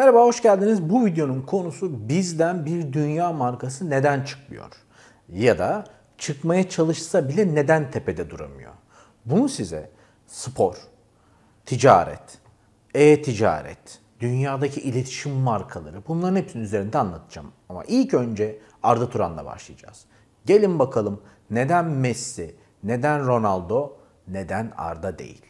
Merhaba hoş geldiniz. Bu videonun konusu bizden bir dünya markası neden çıkmıyor? Ya da çıkmaya çalışsa bile neden tepede duramıyor? Bunu size spor, ticaret, e-ticaret, dünyadaki iletişim markaları bunların hepsinin üzerinde anlatacağım. Ama ilk önce Arda Turan'la başlayacağız. Gelin bakalım neden Messi, neden Ronaldo, neden Arda değil?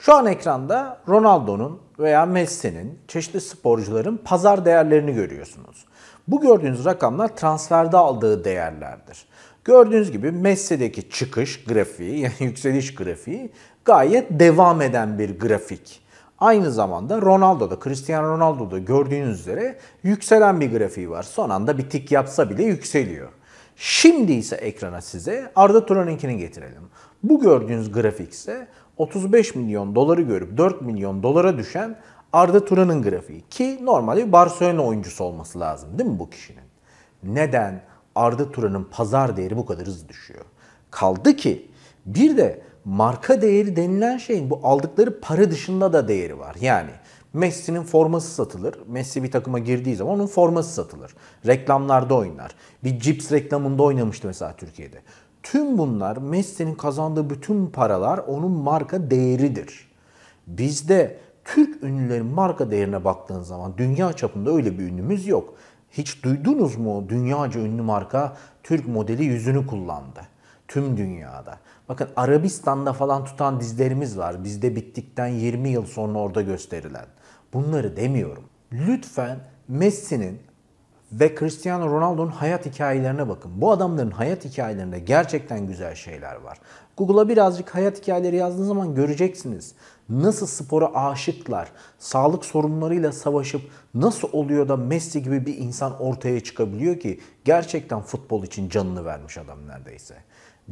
Şu an ekranda Ronaldo'nun veya Messi'nin çeşitli sporcuların pazar değerlerini görüyorsunuz. Bu gördüğünüz rakamlar transferde aldığı değerlerdir. Gördüğünüz gibi Messi'deki çıkış grafiği yani yükseliş grafiği gayet devam eden bir grafik. Aynı zamanda Ronaldo'da, Cristiano Ronaldo'da gördüğünüz üzere yükselen bir grafiği var. Son anda bir tik yapsa bile yükseliyor. Şimdi ise ekrana size Arda Turan'ınkini getirelim. Bu gördüğünüz grafik ise 35 milyon doları görüp 4 milyon dolara düşen Arda Turan'ın grafiği. Ki normalde bir Barcelona oyuncusu olması lazım değil mi bu kişinin? Neden Arda Turan'ın pazar değeri bu kadar hızlı düşüyor? Kaldı ki bir de marka değeri denilen şeyin bu aldıkları para dışında da değeri var. Yani Messi'nin forması satılır. Messi bir takıma girdiği zaman onun forması satılır. Reklamlarda oynar. Bir cips reklamında oynamıştı mesela Türkiye'de. Tüm bunlar Messi'nin kazandığı bütün paralar onun marka değeridir. Bizde Türk ünlülerin marka değerine baktığın zaman dünya çapında öyle bir ünlümüz yok. Hiç duydunuz mu dünyaca ünlü marka Türk modeli yüzünü kullandı. Tüm dünyada. Bakın Arabistan'da falan tutan dizlerimiz var. Bizde bittikten 20 yıl sonra orada gösterilen. Bunları demiyorum. Lütfen Messi'nin ve Cristiano Ronaldo'nun hayat hikayelerine bakın. Bu adamların hayat hikayelerinde gerçekten güzel şeyler var. Google'a birazcık hayat hikayeleri yazdığınız zaman göreceksiniz. Nasıl spora aşıklar, sağlık sorunlarıyla savaşıp nasıl oluyor da Messi gibi bir insan ortaya çıkabiliyor ki gerçekten futbol için canını vermiş adam neredeyse.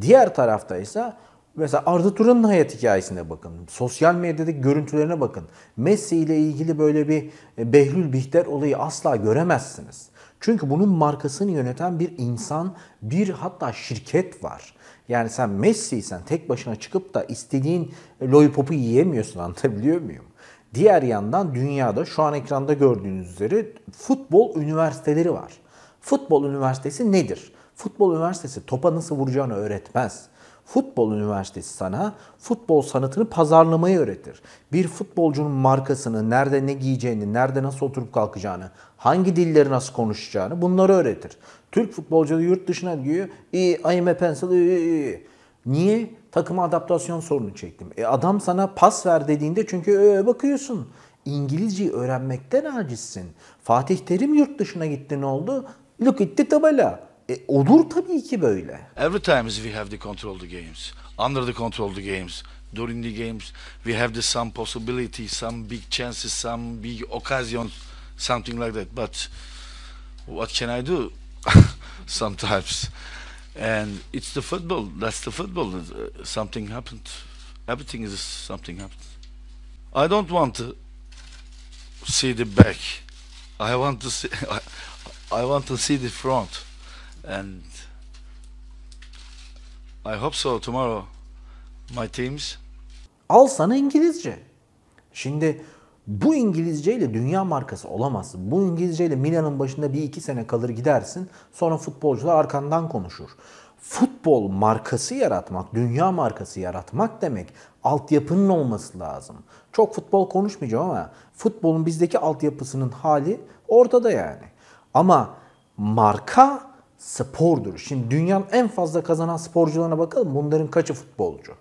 Diğer tarafta ise Mesela Arda Turan'ın hayat hikayesine bakın. Sosyal medyadaki görüntülerine bakın. Messi ile ilgili böyle bir e, Behlül Bihter olayı asla göremezsiniz. Çünkü bunun markasını yöneten bir insan, bir hatta şirket var. Yani sen Messi'ysen tek başına çıkıp da istediğin lollipop'u yiyemiyorsun anlatabiliyor muyum? Diğer yandan dünyada şu an ekranda gördüğünüz üzere futbol üniversiteleri var. Futbol üniversitesi nedir? Futbol üniversitesi topa nasıl vuracağını öğretmez. Futbol üniversitesi sana futbol sanatını pazarlamayı öğretir. Bir futbolcunun markasını, nerede ne giyeceğini, nerede nasıl oturup kalkacağını, hangi dilleri nasıl konuşacağını bunları öğretir. Türk futbolcuları yurt dışına gidiyor. İyi, I'm a pencil, iyi, iyi. Niye? Takıma adaptasyon sorunu çektim. E adam sana pas ver dediğinde çünkü e, bakıyorsun. İngilizceyi öğrenmekten acizsin. Fatih Terim yurt dışına gitti ne oldu? Look at the tabela. E, olur tabii ki böyle. Every time we have the control the games, under the control the games, during the games we have the some possibility, some big chances, some big occasions. something like that. But what can I do? Sometimes, and it's the football. That's the football. Uh, something happened. Everything is something happened. I don't want to see the back. I want to see. I want to see the front, and I hope so tomorrow. My teams. Al sana İngilizce. Şimdi Bu İngilizceyle dünya markası olamazsın. Bu İngilizceyle Milan'ın başında bir iki sene kalır gidersin. Sonra futbolcular arkandan konuşur. Futbol markası yaratmak, dünya markası yaratmak demek altyapının olması lazım. Çok futbol konuşmayacağım ama futbolun bizdeki altyapısının hali ortada yani. Ama marka spordur. Şimdi dünyanın en fazla kazanan sporcularına bakalım. Bunların kaçı futbolcu?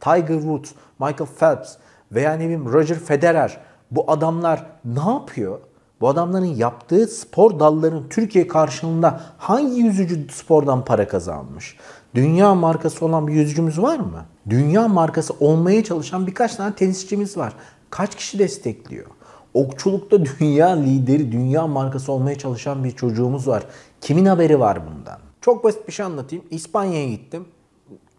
Tiger Woods, Michael Phelps veya ne bileyim Roger Federer bu adamlar ne yapıyor? Bu adamların yaptığı spor dallarının Türkiye karşılığında hangi yüzücü spordan para kazanmış? Dünya markası olan bir yüzücümüz var mı? Dünya markası olmaya çalışan birkaç tane tenisçimiz var. Kaç kişi destekliyor? Okçulukta dünya lideri, dünya markası olmaya çalışan bir çocuğumuz var. Kimin haberi var bundan? Çok basit bir şey anlatayım. İspanya'ya gittim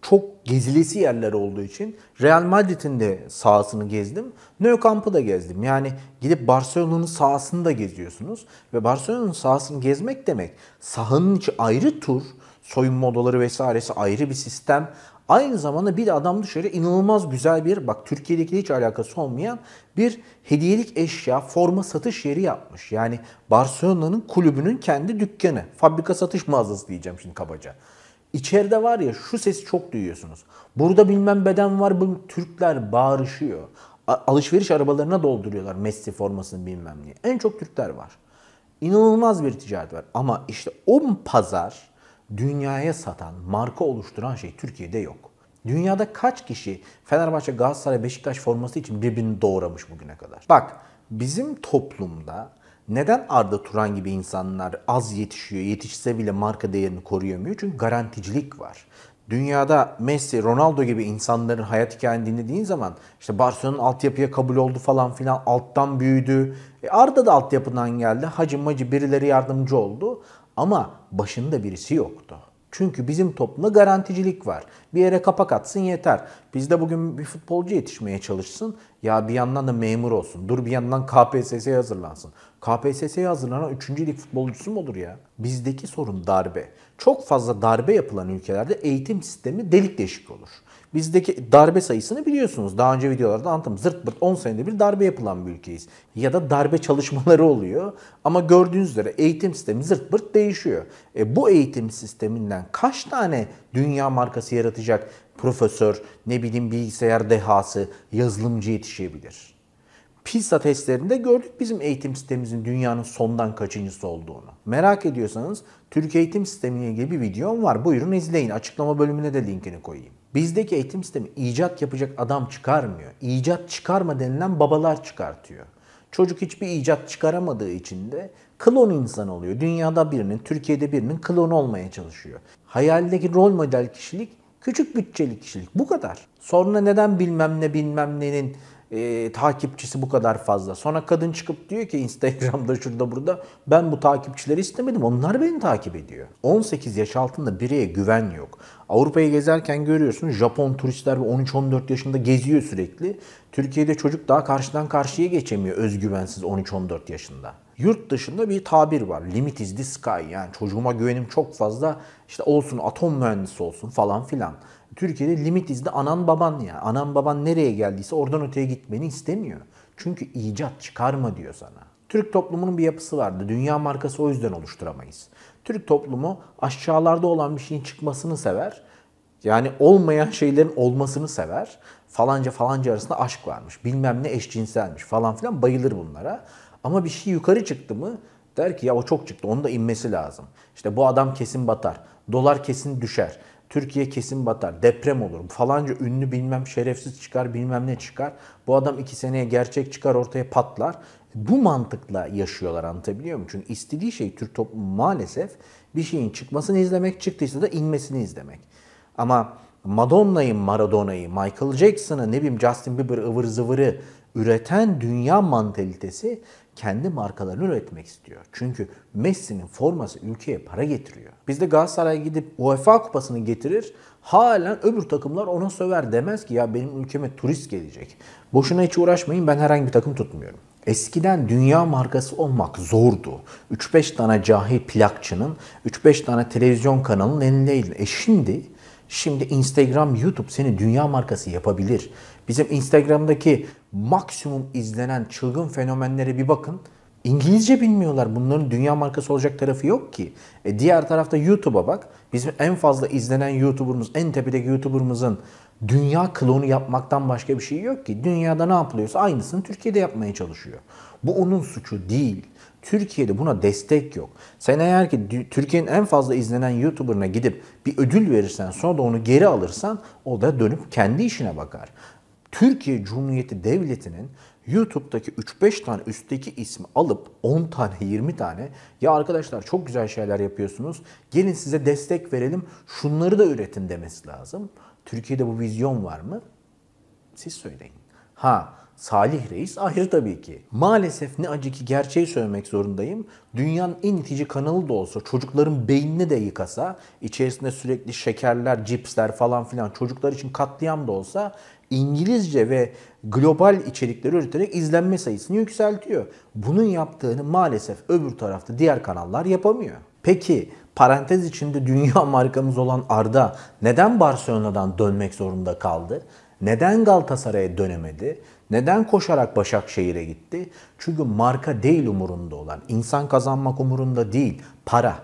çok gezilesi yerler olduğu için Real Madrid'in de sahasını gezdim. Nou Camp'ı da gezdim. Yani gidip Barcelona'nın sahasını da geziyorsunuz. Ve Barcelona'nın sahasını gezmek demek sahanın içi ayrı tur, soyunma odaları vesairesi ayrı bir sistem. Aynı zamanda bir de adam dışarı inanılmaz güzel bir, bak Türkiye'deki hiç alakası olmayan bir hediyelik eşya, forma satış yeri yapmış. Yani Barcelona'nın kulübünün kendi dükkanı, fabrika satış mağazası diyeceğim şimdi kabaca. İçeride var ya şu sesi çok duyuyorsunuz. Burada bilmem beden var bu Türkler bağırışıyor. Alışveriş arabalarına dolduruyorlar Messi formasını bilmem niye. En çok Türkler var. İnanılmaz bir ticaret var. Ama işte o pazar dünyaya satan, marka oluşturan şey Türkiye'de yok. Dünyada kaç kişi Fenerbahçe, Galatasaray, Beşiktaş forması için birbirini doğramış bugüne kadar? Bak bizim toplumda neden Arda Turan gibi insanlar az yetişiyor, yetişse bile marka değerini koruyamıyor? Çünkü garanticilik var. Dünyada Messi, Ronaldo gibi insanların hayat hikayeni dinlediğin zaman işte Barcelona'nın altyapıya kabul oldu falan filan alttan büyüdü. E Arda da altyapıdan geldi. Hacı macı birileri yardımcı oldu. Ama başında birisi yoktu. Çünkü bizim toplumda garanticilik var. Bir yere kapak atsın yeter. Bizde bugün bir futbolcu yetişmeye çalışsın. Ya bir yandan da memur olsun. Dur bir yandan KPSS'ye hazırlansın. KPSS'ye hazırlanan 3. lig futbolcusu mu olur ya? Bizdeki sorun darbe. Çok fazla darbe yapılan ülkelerde eğitim sistemi delik deşik olur. Bizdeki darbe sayısını biliyorsunuz. Daha önce videolarda anlattım. Zırt pırt 10 senede bir darbe yapılan bir ülkeyiz. Ya da darbe çalışmaları oluyor. Ama gördüğünüz üzere eğitim sistemi zırt pırt değişiyor. E, bu eğitim sisteminden kaç tane dünya markası yaratacak profesör, ne bileyim bilgisayar dehası, yazılımcı yetişebilir? PISA testlerinde gördük bizim eğitim sistemimizin dünyanın sondan kaçıncısı olduğunu. Merak ediyorsanız Türk eğitim sistemine ilgili bir videom var. Buyurun izleyin. Açıklama bölümüne de linkini koyayım. Bizdeki eğitim sistemi icat yapacak adam çıkarmıyor. İcat çıkarma denilen babalar çıkartıyor. Çocuk hiçbir icat çıkaramadığı için de klon insan oluyor. Dünyada birinin, Türkiye'de birinin klonu olmaya çalışıyor. Hayaldeki rol model kişilik küçük bütçeli kişilik. Bu kadar. Sonra neden bilmem ne bilmem nenin e, takipçisi bu kadar fazla. Sonra kadın çıkıp diyor ki Instagram'da şurada burada ben bu takipçileri istemedim. Onlar beni takip ediyor. 18 yaş altında bireye güven yok. Avrupa'yı gezerken görüyorsun Japon turistler 13-14 yaşında geziyor sürekli. Türkiye'de çocuk daha karşıdan karşıya geçemiyor özgüvensiz 13-14 yaşında. Yurt dışında bir tabir var. Limit is the sky. Yani çocuğuma güvenim çok fazla. İşte olsun atom mühendisi olsun falan filan. Türkiye'de limit izde anan baban ya. Anan baban nereye geldiyse oradan öteye gitmeni istemiyor. Çünkü icat çıkarma diyor sana. Türk toplumunun bir yapısı vardı. Dünya markası o yüzden oluşturamayız. Türk toplumu aşağılarda olan bir şeyin çıkmasını sever. Yani olmayan şeylerin olmasını sever. Falanca falanca arasında aşk varmış. Bilmem ne eşcinselmiş falan filan bayılır bunlara. Ama bir şey yukarı çıktı mı der ki ya o çok çıktı onun da inmesi lazım. İşte bu adam kesin batar. Dolar kesin düşer. Türkiye kesin batar, deprem olur, falanca ünlü bilmem şerefsiz çıkar bilmem ne çıkar. Bu adam iki seneye gerçek çıkar ortaya patlar. Bu mantıkla yaşıyorlar anlatabiliyor muyum? Çünkü istediği şey Türk toplumu maalesef bir şeyin çıkmasını izlemek, çıktıysa da inmesini izlemek. Ama Madonna'yı, Maradona'yı, Michael Jackson'ı, ne bileyim Justin Bieber ıvır zıvırı üreten dünya mantalitesi kendi markalarını üretmek istiyor. Çünkü Messi'nin forması ülkeye para getiriyor. Biz Bizde Galatasaray gidip UEFA kupasını getirir. Halen öbür takımlar ona söver demez ki ya benim ülkeme turist gelecek. Boşuna hiç uğraşmayın ben herhangi bir takım tutmuyorum. Eskiden dünya markası olmak zordu. 3-5 tane cahil plakçının, 3-5 tane televizyon kanalının elindeydi. E şimdi Şimdi Instagram, YouTube seni dünya markası yapabilir. Bizim Instagram'daki maksimum izlenen çılgın fenomenlere bir bakın. İngilizce bilmiyorlar. Bunların dünya markası olacak tarafı yok ki. E diğer tarafta YouTube'a bak. Bizim en fazla izlenen YouTuber'ımız, en tepedeki YouTuber'ımızın dünya klonu yapmaktan başka bir şey yok ki. Dünyada ne yapılıyorsa aynısını Türkiye'de yapmaya çalışıyor. Bu onun suçu değil. Türkiye'de buna destek yok. Sen eğer ki Türkiye'nin en fazla izlenen YouTuber'ına gidip bir ödül verirsen sonra da onu geri alırsan o da dönüp kendi işine bakar. Türkiye Cumhuriyeti Devleti'nin YouTube'daki 3-5 tane üstteki ismi alıp 10 tane 20 tane ya arkadaşlar çok güzel şeyler yapıyorsunuz gelin size destek verelim şunları da üretin demesi lazım. Türkiye'de bu vizyon var mı? Siz söyleyin. Ha Salih Reis ayrı tabii ki. Maalesef ne acı ki gerçeği söylemek zorundayım. Dünyanın en itici kanalı da olsa çocukların beynini de yıkasa, içerisinde sürekli şekerler, cipsler falan filan çocuklar için katliam da olsa İngilizce ve global içerikleri üreterek izlenme sayısını yükseltiyor. Bunun yaptığını maalesef öbür tarafta diğer kanallar yapamıyor. Peki parantez içinde dünya markamız olan Arda neden Barcelona'dan dönmek zorunda kaldı? Neden Galatasaray'a dönemedi? Neden koşarak Başakşehir'e gitti? Çünkü marka değil umurunda olan, insan kazanmak umurunda değil, para.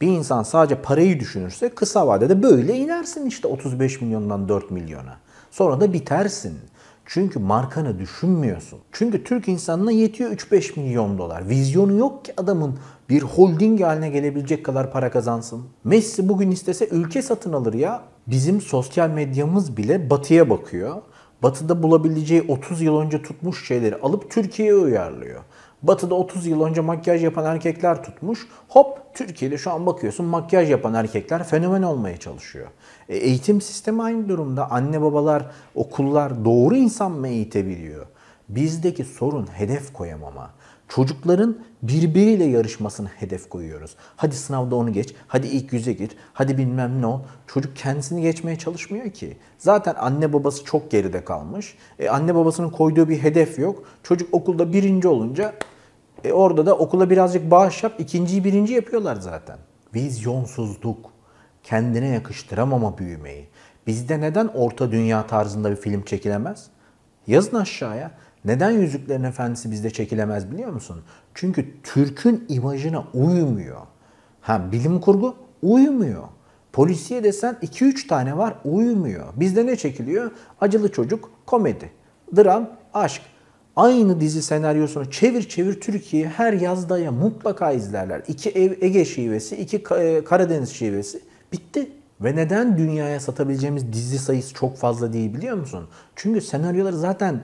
Bir insan sadece parayı düşünürse kısa vadede böyle inersin işte 35 milyondan 4 milyona. Sonra da bitersin. Çünkü markanı düşünmüyorsun. Çünkü Türk insanına yetiyor 3-5 milyon dolar. Vizyonu yok ki adamın bir holding haline gelebilecek kadar para kazansın. Messi bugün istese ülke satın alır ya. Bizim sosyal medyamız bile batıya bakıyor. Batı'da bulabileceği 30 yıl önce tutmuş şeyleri alıp Türkiye'ye uyarlıyor. Batı'da 30 yıl önce makyaj yapan erkekler tutmuş. Hop Türkiye'de şu an bakıyorsun makyaj yapan erkekler fenomen olmaya çalışıyor. E, eğitim sistemi aynı durumda. Anne babalar, okullar doğru insan mı eğitebiliyor? Bizdeki sorun hedef koyamama. Çocukların birbiriyle yarışmasını hedef koyuyoruz. Hadi sınavda onu geç, hadi ilk yüze gir, hadi bilmem ne ol. Çocuk kendisini geçmeye çalışmıyor ki. Zaten anne babası çok geride kalmış. E, anne babasının koyduğu bir hedef yok. Çocuk okulda birinci olunca e, orada da okula birazcık bağış yap, ikinciyi birinci yapıyorlar zaten. Vizyonsuzluk kendine yakıştıramama büyümeyi. Bizde neden orta dünya tarzında bir film çekilemez? Yazın aşağıya. Neden Yüzüklerin Efendisi bizde çekilemez biliyor musun? Çünkü Türk'ün imajına uymuyor. Ha bilim kurgu uymuyor. Polisiye desen 2-3 tane var uymuyor. Bizde ne çekiliyor? Acılı çocuk, komedi, dram, aşk. Aynı dizi senaryosunu çevir çevir Türkiye her yazdaya mutlaka izlerler. İki Ege şivesi, iki e, Karadeniz şivesi. Bitti. Ve neden dünyaya satabileceğimiz dizi sayısı çok fazla değil biliyor musun? Çünkü senaryoları zaten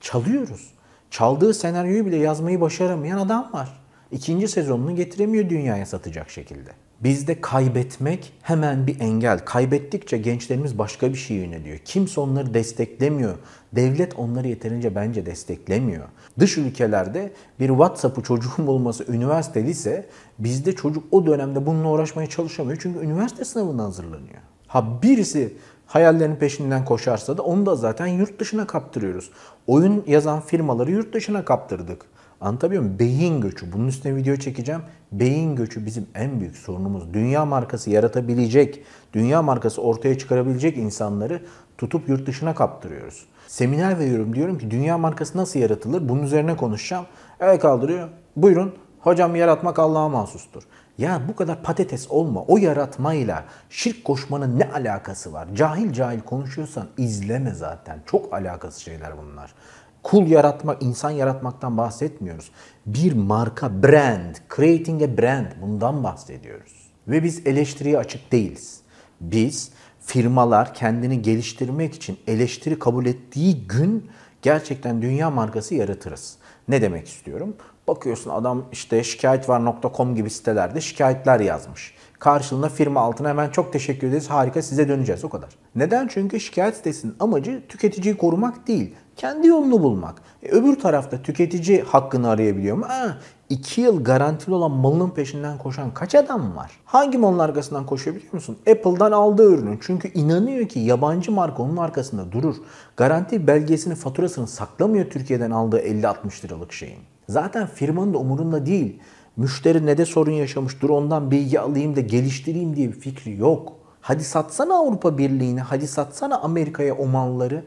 çalıyoruz. Çaldığı senaryoyu bile yazmayı başaramayan adam var. İkinci sezonunu getiremiyor dünyaya satacak şekilde. Bizde kaybetmek hemen bir engel. Kaybettikçe gençlerimiz başka bir şey yöneliyor. Kimse onları desteklemiyor. Devlet onları yeterince bence desteklemiyor. Dış ülkelerde bir WhatsApp'ı çocuğun bulması üniversite ise bizde çocuk o dönemde bununla uğraşmaya çalışamıyor. Çünkü üniversite sınavına hazırlanıyor. Ha birisi hayallerinin peşinden koşarsa da onu da zaten yurt dışına kaptırıyoruz. Oyun yazan firmaları yurt dışına kaptırdık. Anlatabiliyor muyum? Beyin göçü. Bunun üstüne video çekeceğim. Beyin göçü bizim en büyük sorunumuz. Dünya markası yaratabilecek, dünya markası ortaya çıkarabilecek insanları tutup yurt dışına kaptırıyoruz. Seminer veriyorum diyorum ki dünya markası nasıl yaratılır? Bunun üzerine konuşacağım. El kaldırıyor. Buyurun hocam yaratmak Allah'a mahsustur. Ya bu kadar patates olma. O yaratmayla şirk koşmanın ne alakası var? Cahil cahil konuşuyorsan izleme zaten. Çok alakası şeyler bunlar. Kul yaratmak, insan yaratmaktan bahsetmiyoruz. Bir marka, brand, creating a brand bundan bahsediyoruz. Ve biz eleştiriye açık değiliz. Biz firmalar kendini geliştirmek için eleştiri kabul ettiği gün gerçekten dünya markası yaratırız. Ne demek istiyorum? Bakıyorsun adam işte şikayet var.com gibi sitelerde şikayetler yazmış. Karşılığında firma altına hemen çok teşekkür ederiz harika size döneceğiz o kadar. Neden? Çünkü şikayet sitesinin amacı tüketiciyi korumak değil. Kendi yolunu bulmak. E, öbür tarafta tüketici hakkını arayabiliyor mu? Ha, ah, 2 yıl garantili olan malın peşinden koşan kaç adam var? Hangi malın arkasından koşabiliyor musun? Apple'dan aldığı ürünün. Çünkü inanıyor ki yabancı marka onun arkasında durur. Garanti belgesini, faturasını saklamıyor Türkiye'den aldığı 50-60 liralık şeyin. Zaten firmanın da umurunda değil. Müşteri ne de sorun yaşamış dur ondan bilgi alayım da geliştireyim diye bir fikri yok. Hadi satsana Avrupa Birliği'ne, hadi satsana Amerika'ya o malları.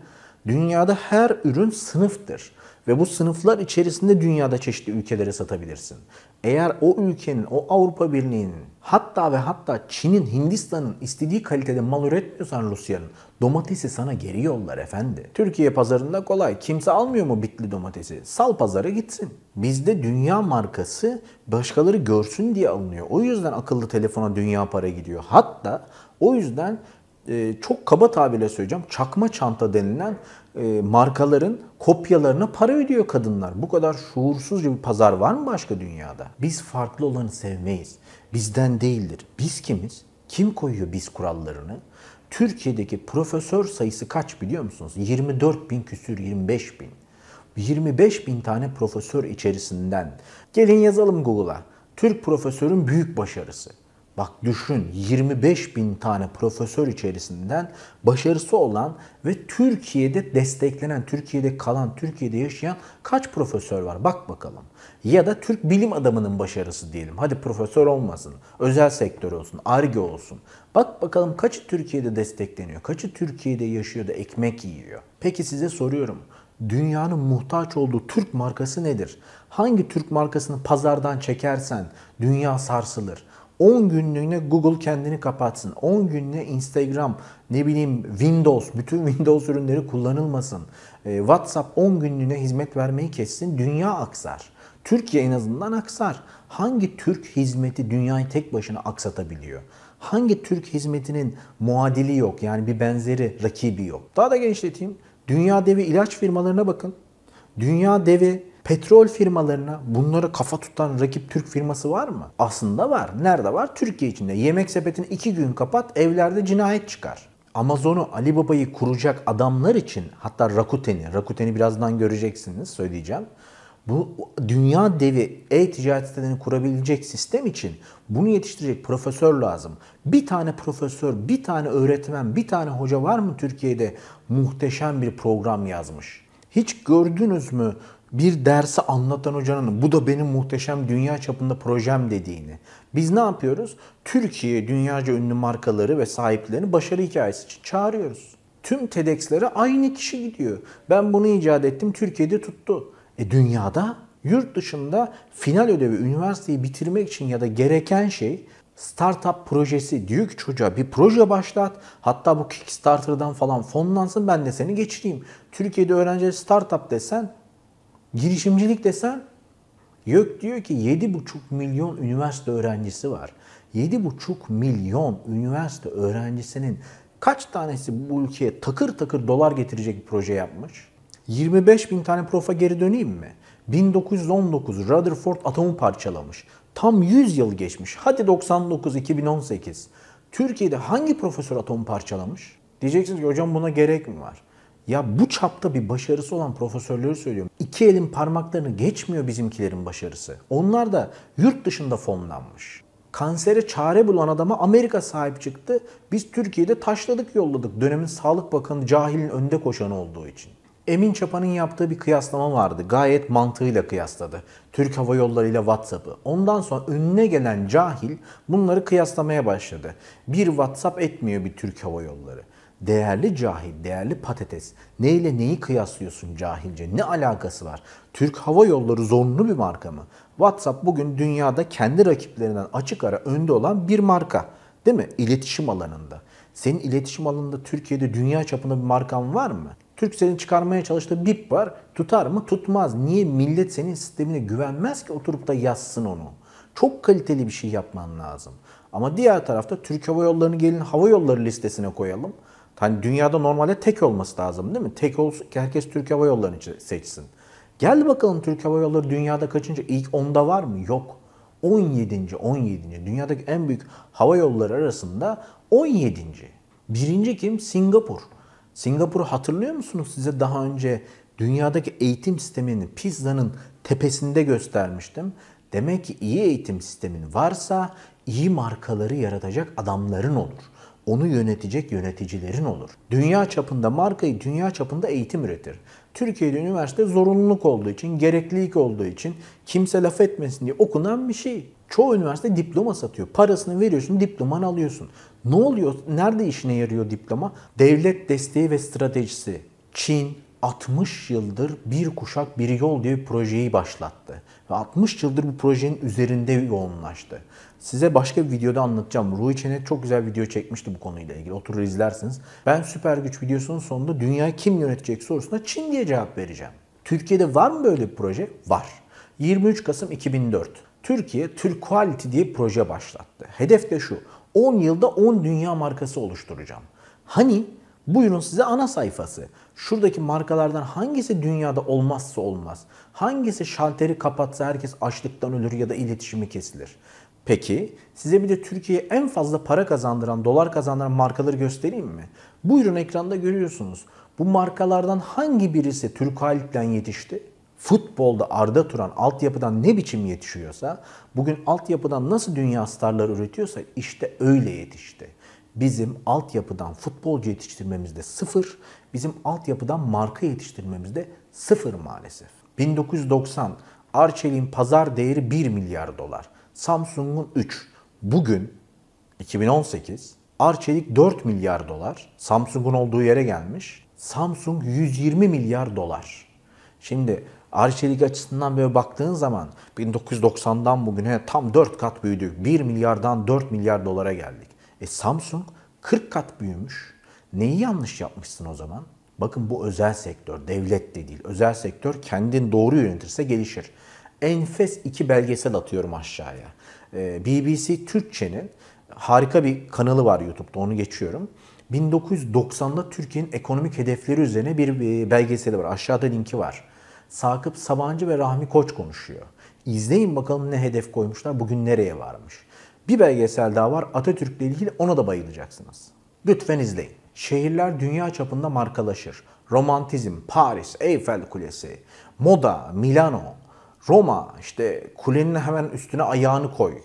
Dünyada her ürün sınıftır. Ve bu sınıflar içerisinde dünyada çeşitli ülkelere satabilirsin. Eğer o ülkenin, o Avrupa Birliği'nin hatta ve hatta Çin'in, Hindistan'ın istediği kalitede mal üretmiyorsan Rusya'nın domatesi sana geri yollar efendi. Türkiye pazarında kolay. Kimse almıyor mu bitli domatesi? Sal pazara gitsin. Bizde dünya markası başkaları görsün diye alınıyor. O yüzden akıllı telefona dünya para gidiyor. Hatta o yüzden ee, çok kaba tabirle söyleyeceğim çakma çanta denilen e, markaların kopyalarına para ödüyor kadınlar. Bu kadar şuursuzca bir pazar var mı başka dünyada? Biz farklı olanı sevmeyiz. Bizden değildir. Biz kimiz? Kim koyuyor biz kurallarını? Türkiye'deki profesör sayısı kaç biliyor musunuz? 24 bin küsür 25 bin. 25 bin tane profesör içerisinden. Gelin yazalım Google'a. Türk profesörün büyük başarısı. Bak düşün 25 bin tane profesör içerisinden başarısı olan ve Türkiye'de desteklenen, Türkiye'de kalan, Türkiye'de yaşayan kaç profesör var? Bak bakalım. Ya da Türk bilim adamının başarısı diyelim. Hadi profesör olmasın, özel sektör olsun, ARGE olsun. Bak bakalım kaçı Türkiye'de destekleniyor, kaçı Türkiye'de yaşıyor da ekmek yiyor. Peki size soruyorum. Dünyanın muhtaç olduğu Türk markası nedir? Hangi Türk markasını pazardan çekersen dünya sarsılır? 10 günlüğüne Google kendini kapatsın. 10 günlüğüne Instagram, ne bileyim Windows, bütün Windows ürünleri kullanılmasın. E, WhatsApp 10 günlüğüne hizmet vermeyi kessin. Dünya aksar. Türkiye en azından aksar. Hangi Türk hizmeti dünyayı tek başına aksatabiliyor? Hangi Türk hizmetinin muadili yok? Yani bir benzeri, rakibi yok. Daha da genişleteyim. Dünya devi ilaç firmalarına bakın. Dünya devi Petrol firmalarına bunları kafa tutan rakip Türk firması var mı? Aslında var. Nerede var? Türkiye içinde. Yemek sepetini iki gün kapat evlerde cinayet çıkar. Amazon'u Alibaba'yı kuracak adamlar için hatta Rakuten'i, Rakuten'i birazdan göreceksiniz söyleyeceğim. Bu dünya devi e-ticaret sitelerini kurabilecek sistem için bunu yetiştirecek profesör lazım. Bir tane profesör, bir tane öğretmen, bir tane hoca var mı Türkiye'de muhteşem bir program yazmış? Hiç gördünüz mü bir dersi anlatan hocanın bu da benim muhteşem dünya çapında projem dediğini. Biz ne yapıyoruz? Türkiye dünyaca ünlü markaları ve sahiplerini başarı hikayesi için çağırıyoruz. Tüm TEDx'lere aynı kişi gidiyor. Ben bunu icat ettim, Türkiye'de tuttu. E dünyada, yurt dışında final ödevi üniversiteyi bitirmek için ya da gereken şey startup projesi diyor ki çocuğa bir proje başlat. Hatta bu Kickstarter'dan falan fonlansın ben de seni geçireyim. Türkiye'de öğrenci startup desen Girişimcilik desen YÖK diyor ki 7,5 milyon üniversite öğrencisi var. 7,5 milyon üniversite öğrencisinin kaç tanesi bu ülkeye takır takır dolar getirecek bir proje yapmış? 25 bin tane profa geri döneyim mi? 1919 Rutherford atomu parçalamış. Tam 100 yıl geçmiş. Hadi 99-2018. Türkiye'de hangi profesör atomu parçalamış? Diyeceksiniz ki hocam buna gerek mi var? Ya bu çapta bir başarısı olan profesörleri söylüyorum. İki elin parmaklarını geçmiyor bizimkilerin başarısı. Onlar da yurt dışında fonlanmış. Kansere çare bulan adama Amerika sahip çıktı. Biz Türkiye'de taşladık yolladık. Dönemin Sağlık Bakanı cahilin önde koşanı olduğu için. Emin Çapa'nın yaptığı bir kıyaslama vardı. Gayet mantığıyla kıyasladı. Türk Hava Yolları ile WhatsApp'ı. Ondan sonra önüne gelen cahil bunları kıyaslamaya başladı. Bir WhatsApp etmiyor bir Türk Hava Yolları. Değerli cahil, değerli patates. Ne ile neyi kıyaslıyorsun cahilce? Ne alakası var? Türk Hava Yolları zorunlu bir marka mı? WhatsApp bugün dünyada kendi rakiplerinden açık ara önde olan bir marka. Değil mi? İletişim alanında. Senin iletişim alanında Türkiye'de dünya çapında bir markan var mı? Türkcell'in çıkarmaya çalıştığı bip var. Tutar mı? Tutmaz. Niye? Millet senin sistemine güvenmez ki oturup da yazsın onu. Çok kaliteli bir şey yapman lazım. Ama diğer tarafta Türk Hava Yolları'nı gelin hava yolları listesine koyalım. Hani dünyada normalde tek olması lazım değil mi? Tek olsun ki herkes Türk Hava Yolları'nı seçsin. Gel bakalım Türk Hava Yolları dünyada kaçıncı? İlk 10'da var mı? Yok. 17. 17. Dünyadaki en büyük hava yolları arasında 17. Birinci kim? Singapur. Singapur'u hatırlıyor musunuz? Size daha önce dünyadaki eğitim sistemini pizzanın tepesinde göstermiştim. Demek ki iyi eğitim sistemin varsa iyi markaları yaratacak adamların olur onu yönetecek yöneticilerin olur. Dünya çapında markayı dünya çapında eğitim üretir. Türkiye'de üniversite zorunluluk olduğu için, gereklilik olduğu için kimse laf etmesin diye okunan bir şey. Çoğu üniversite diploma satıyor. Parasını veriyorsun, diplomanı alıyorsun. Ne oluyor? Nerede işine yarıyor diploma? Devlet desteği ve stratejisi. Çin, 60 yıldır bir kuşak bir yol diye bir projeyi başlattı. Ve 60 yıldır bu projenin üzerinde yoğunlaştı. Size başka bir videoda anlatacağım. Rui Çenet çok güzel video çekmişti bu konuyla ilgili. Oturur izlersiniz. Ben süper güç videosunun sonunda dünyayı kim yönetecek sorusuna Çin diye cevap vereceğim. Türkiye'de var mı böyle bir proje? Var. 23 Kasım 2004. Türkiye Türk Quality diye proje başlattı. Hedef de şu. 10 yılda 10 dünya markası oluşturacağım. Hani Buyurun size ana sayfası. Şuradaki markalardan hangisi dünyada olmazsa olmaz? Hangisi şalteri kapatsa herkes açlıktan ölür ya da iletişimi kesilir? Peki size bir de Türkiye'ye en fazla para kazandıran, dolar kazandıran markaları göstereyim mi? Buyurun ekranda görüyorsunuz. Bu markalardan hangi birisi Türk Halit'ten yetişti? Futbolda Arda Turan altyapıdan ne biçim yetişiyorsa, bugün altyapıdan nasıl dünya starları üretiyorsa işte öyle yetişti. Bizim altyapıdan futbolcu yetiştirmemizde sıfır, bizim altyapıdan marka yetiştirmemizde sıfır maalesef. 1990 Arçelik'in pazar değeri 1 milyar dolar. Samsung'un 3. Bugün 2018 Arçelik 4 milyar dolar. Samsung'un olduğu yere gelmiş. Samsung 120 milyar dolar. Şimdi Arçelik açısından böyle baktığın zaman 1990'dan bugüne tam 4 kat büyüdük. 1 milyardan 4 milyar dolara geldik. E Samsung 40 kat büyümüş. Neyi yanlış yapmışsın o zaman? Bakın bu özel sektör, devlet de değil. Özel sektör kendin doğru yönetirse gelişir enfes iki belgesel atıyorum aşağıya. Ee, BBC Türkçe'nin harika bir kanalı var YouTube'da onu geçiyorum. 1990'da Türkiye'nin ekonomik hedefleri üzerine bir e, belgeseli var. Aşağıda linki var. Sakıp Sabancı ve Rahmi Koç konuşuyor. İzleyin bakalım ne hedef koymuşlar, bugün nereye varmış. Bir belgesel daha var Atatürk'le ilgili ona da bayılacaksınız. Lütfen izleyin. Şehirler dünya çapında markalaşır. Romantizm, Paris, Eyfel Kulesi, moda, Milano, Roma işte kulenin hemen üstüne ayağını koy.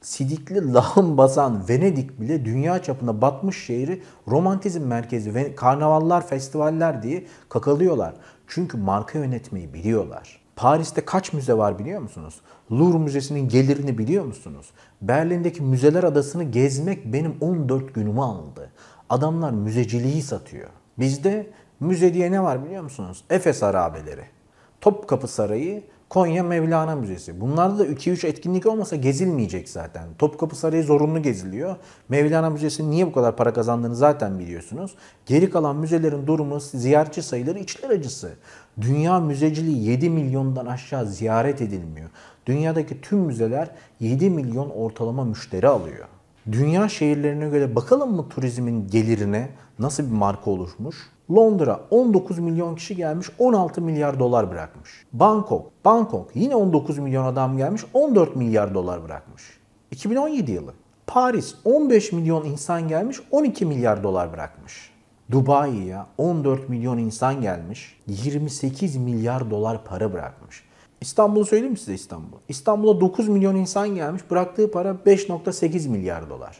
Sidikli lahım basan Venedik bile dünya çapında batmış şehri romantizm merkezi ve karnavallar, festivaller diye kakalıyorlar. Çünkü marka yönetmeyi biliyorlar. Paris'te kaç müze var biliyor musunuz? Louvre Müzesi'nin gelirini biliyor musunuz? Berlin'deki müzeler adasını gezmek benim 14 günümü aldı. Adamlar müzeciliği satıyor. Bizde müze diye ne var biliyor musunuz? Efes Arabeleri. Topkapı Sarayı, Konya Mevlana Müzesi. Bunlarda da 2-3 etkinlik olmasa gezilmeyecek zaten. Topkapı Sarayı zorunlu geziliyor. Mevlana Müzesi niye bu kadar para kazandığını zaten biliyorsunuz. Geri kalan müzelerin durumu ziyaretçi sayıları içler acısı. Dünya müzeciliği 7 milyondan aşağı ziyaret edilmiyor. Dünyadaki tüm müzeler 7 milyon ortalama müşteri alıyor. Dünya şehirlerine göre bakalım mı turizmin gelirine nasıl bir marka oluşmuş? Londra 19 milyon kişi gelmiş 16 milyar dolar bırakmış. Bangkok, Bangkok yine 19 milyon adam gelmiş 14 milyar dolar bırakmış. 2017 yılı. Paris 15 milyon insan gelmiş 12 milyar dolar bırakmış. Dubai'ye 14 milyon insan gelmiş 28 milyar dolar para bırakmış. İstanbul'u söyleyeyim mi size İstanbul? İstanbul'a 9 milyon insan gelmiş bıraktığı para 5.8 milyar dolar.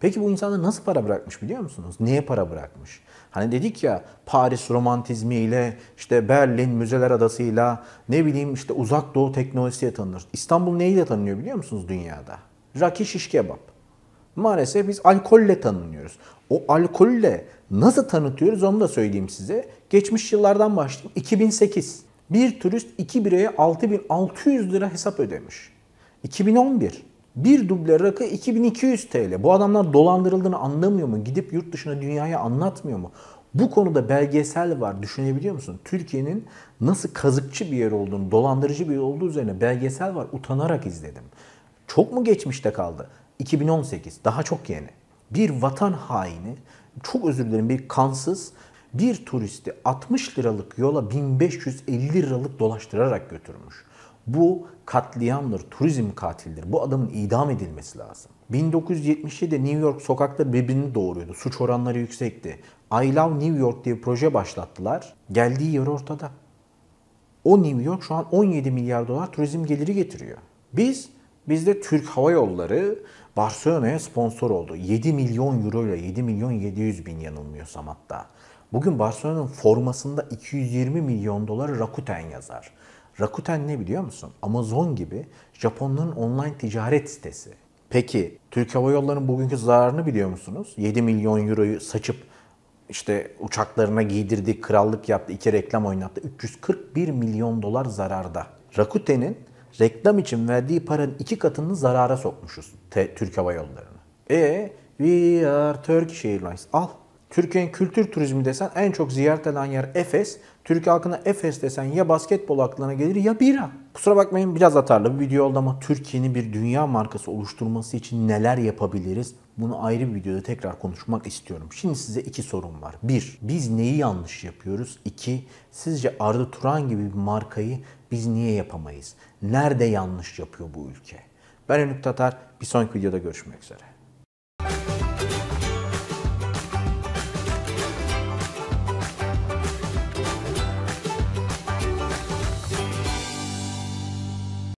Peki bu insanlar nasıl para bırakmış biliyor musunuz? Neye para bırakmış? Hani dedik ya Paris romantizmiyle, işte Berlin müzeler adasıyla, ne bileyim işte uzak doğu teknolojisiyle tanınır. İstanbul neyle tanınıyor biliyor musunuz dünyada? Rakı şiş kebap. Maalesef biz alkolle tanınıyoruz. O alkolle nasıl tanıtıyoruz onu da söyleyeyim size. Geçmiş yıllardan başlayayım. 2008. Bir turist 2 bireye 6600 lira hesap ödemiş. 2011. Bir duble rakı 2200 TL. Bu adamlar dolandırıldığını anlamıyor mu? Gidip yurt dışına dünyaya anlatmıyor mu? Bu konuda belgesel var düşünebiliyor musun? Türkiye'nin nasıl kazıkçı bir yer olduğunu, dolandırıcı bir yer olduğu üzerine belgesel var. Utanarak izledim. Çok mu geçmişte kaldı? 2018 daha çok yeni. Bir vatan haini, çok özür dilerim bir kansız bir turisti 60 liralık yola 1550 liralık dolaştırarak götürmüş. Bu katliamdır, turizm katildir. Bu adamın idam edilmesi lazım. 1977'de New York sokakları birbirini doğuruyordu. Suç oranları yüksekti. I Love New York diye proje başlattılar. Geldiği yer ortada. O New York şu an 17 milyar dolar turizm geliri getiriyor. Biz, bizde Türk Hava Yolları Barcelona'ya sponsor oldu. 7 milyon euro ile 7 milyon 700 bin yanılmıyorsam hatta. Bugün Barcelona'nın formasında 220 milyon dolar Rakuten yazar. Rakuten ne biliyor musun? Amazon gibi Japonların online ticaret sitesi. Peki Türk Hava Yolları'nın bugünkü zararını biliyor musunuz? 7 milyon euroyu saçıp işte uçaklarına giydirdi, krallık yaptı, iki reklam oynattı. 341 milyon dolar zararda. Rakuten'in reklam için verdiği paranın iki katını zarara sokmuşuz Türk Hava Yolları'nı. E We are Turkish Airlines. Al Türkiye'nin kültür turizmi desen en çok ziyaret eden yer Efes. Türk halkına Efes desen ya basketbol aklına gelir ya bira. Kusura bakmayın biraz atarlı bir video oldu ama Türkiye'nin bir dünya markası oluşturması için neler yapabiliriz? Bunu ayrı bir videoda tekrar konuşmak istiyorum. Şimdi size iki sorum var. Bir, Biz neyi yanlış yapıyoruz? İki, Sizce Arda Turan gibi bir markayı biz niye yapamayız? Nerede yanlış yapıyor bu ülke? Ben Önük Tatar. Bir sonraki videoda görüşmek üzere.